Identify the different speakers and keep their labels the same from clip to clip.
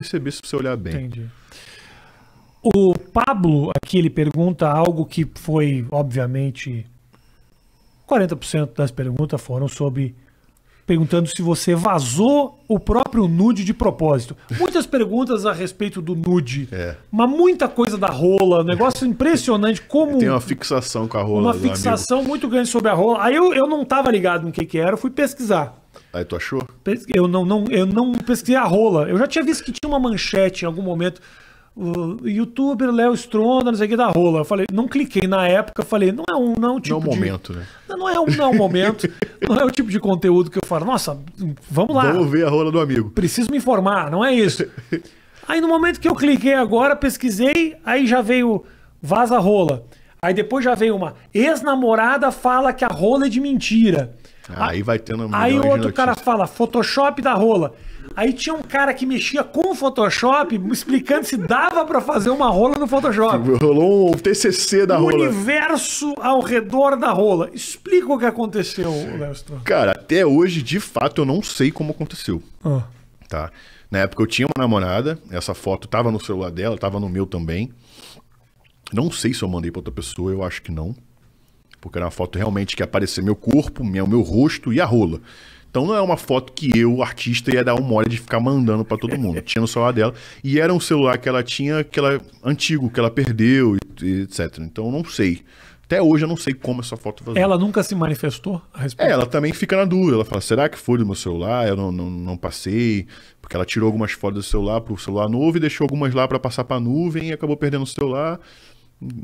Speaker 1: isso se você olhar bem. Entendi.
Speaker 2: O Pablo aqui ele pergunta algo que foi, obviamente, 40% das perguntas foram sobre perguntando se você vazou o próprio nude de propósito. Muitas perguntas a respeito do nude. É. Mas muita coisa da rola. Um negócio impressionante como. Tem uma fixação com a rola. Uma fixação amigo. muito grande sobre a rola. Aí eu, eu não tava ligado no que, que era, fui pesquisar. Aí tu achou? Eu não, não, eu não pesquisei a rola. Eu já tinha visto que tinha uma manchete em algum momento o youtuber Léo Stronda, não sei o que da rola. Eu falei, não cliquei na época, falei, não é um, não é um tipo. Não é um tipo de... momento, né? Não, é um, não é um momento. não é o tipo de conteúdo que eu falo, nossa, vamos lá. Vamos ver a rola do amigo. Preciso me informar, não é isso. aí no momento que eu cliquei agora, pesquisei, aí já veio vaza rola. Aí depois já veio uma ex-namorada fala que a rola é de mentira. Aí, vai
Speaker 1: tendo uma Aí outro cara
Speaker 2: fala, Photoshop da rola. Aí tinha um cara que mexia com o Photoshop, explicando se dava para fazer uma rola no Photoshop.
Speaker 1: Rolou um TCC da rola. O
Speaker 2: universo ao redor da rola. Explica o que aconteceu, Léo
Speaker 1: Cara, até hoje, de fato, eu não sei como aconteceu. Ah. Tá? Na época eu tinha uma namorada, essa foto tava no celular dela, tava no meu também. Não sei se eu mandei pra outra pessoa, eu acho que não. Porque era uma foto realmente que aparecer meu corpo, meu, meu rosto e a rola. Então não é uma foto que eu, artista, ia dar uma mole de ficar mandando para todo mundo. tinha no celular dela. E era um celular que ela tinha, que ela, antigo, que ela perdeu, etc. Então não sei. Até hoje eu não sei como essa foto vazou. Ela
Speaker 2: nunca se manifestou a respeito? É, ela também fica na
Speaker 1: dúvida. Ela fala, será que foi do meu celular? Eu não, não, não passei. Porque ela tirou algumas fotos do celular para o celular novo e deixou algumas lá para passar para a nuvem e acabou perdendo o celular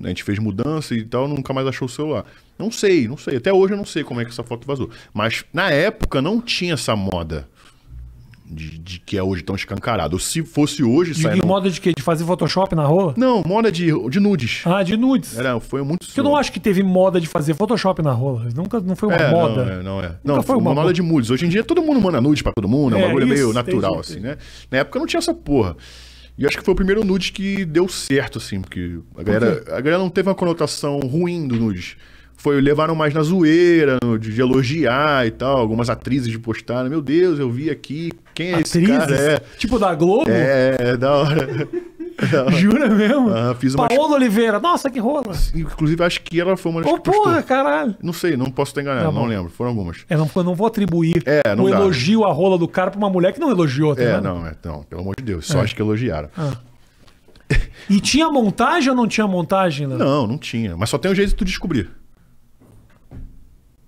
Speaker 1: a gente fez mudança e tal, nunca mais achou o celular. Não sei, não sei. Até hoje eu não sei como é que essa foto vazou. Mas na época não tinha essa moda. De, de, que é hoje tão escancarado. Se fosse hoje, de, saindo...
Speaker 2: moda de quê? De fazer Photoshop na rua? Não, moda de, de nudes. Ah, de nudes. Era, foi muito. Eu não acho que teve moda de fazer Photoshop na rua. Nunca, não foi uma é, moda. Não, é, não é. Nunca não, foi uma, uma moda de
Speaker 1: nudes. Hoje em dia todo mundo manda nudes para todo mundo, é um é, bagulho meio natural, assim, né? Na época não tinha essa porra. E acho que foi o primeiro nude que deu certo, assim, porque a galera, a galera não teve uma conotação ruim do nude. Foi, levaram mais na zoeira, de, elogiar e tal. Algumas atrizes de postar meu Deus, eu vi aqui, quem é atrizes? esse cara? É, tipo da Globo? é, é da hora. Jura mesmo? Ah, fiz uma... Paola
Speaker 2: Oliveira, nossa, que rola. Inclusive, acho que ela foi uma das. Ô, porra, caralho.
Speaker 1: Não sei, não posso estar enganado, tá não, não lembro. Foram algumas.
Speaker 2: É, não, eu não vou atribuir é, não o dá. elogio à rola do cara pra uma mulher que não elogiou, tá É, não,
Speaker 1: é, não, pelo amor de Deus. Só é. acho
Speaker 2: que elogiaram. Ah. E tinha montagem ou não tinha montagem? Né? Não, não tinha. Mas só tem um jeito de tu descobrir.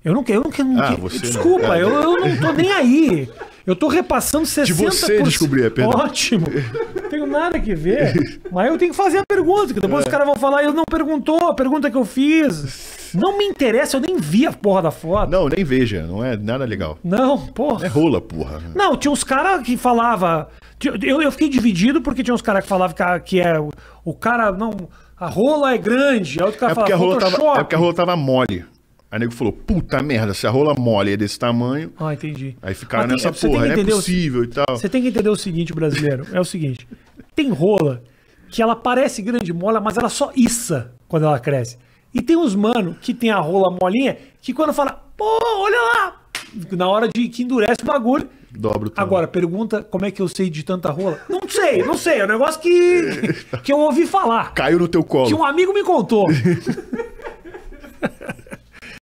Speaker 2: Eu não quero. Eu não ah, Desculpa, não. É. eu, eu não tô nem aí. Eu tô repassando 60%. De você descobrir, é Ótimo. tenho nada que ver, mas eu tenho que fazer a pergunta, que depois é. os caras vão falar, eu não perguntou a pergunta que eu fiz. Não me interessa, eu nem vi a porra da foto. Não, nem veja, não é nada legal. Não, porra. É rola, porra. Não, tinha uns caras que falava, eu, eu fiquei dividido porque tinha uns caras que falavam que, que era é o, o, cara não, a rola é grande, aí outro cara é o a rola tava, é porque
Speaker 1: a rola tava mole. Aí o nego falou, puta merda, se a rola mole é desse tamanho.
Speaker 2: Ah, entendi. Aí
Speaker 1: ficaram nessa tem, porra, não é possível e tal. Você tem
Speaker 2: que entender o seguinte, brasileiro. É o seguinte. Tem rola que ela parece grande mola, mas ela só issa quando ela cresce. E tem uns mano que tem a rola molinha que quando fala, pô, olha lá! Na hora de que endurece o bagulho. Dobro. o Agora, pergunta como é que eu sei de tanta rola? Não sei, não sei. É um negócio que, que eu ouvi falar. Caiu no teu colo. Que um amigo me contou.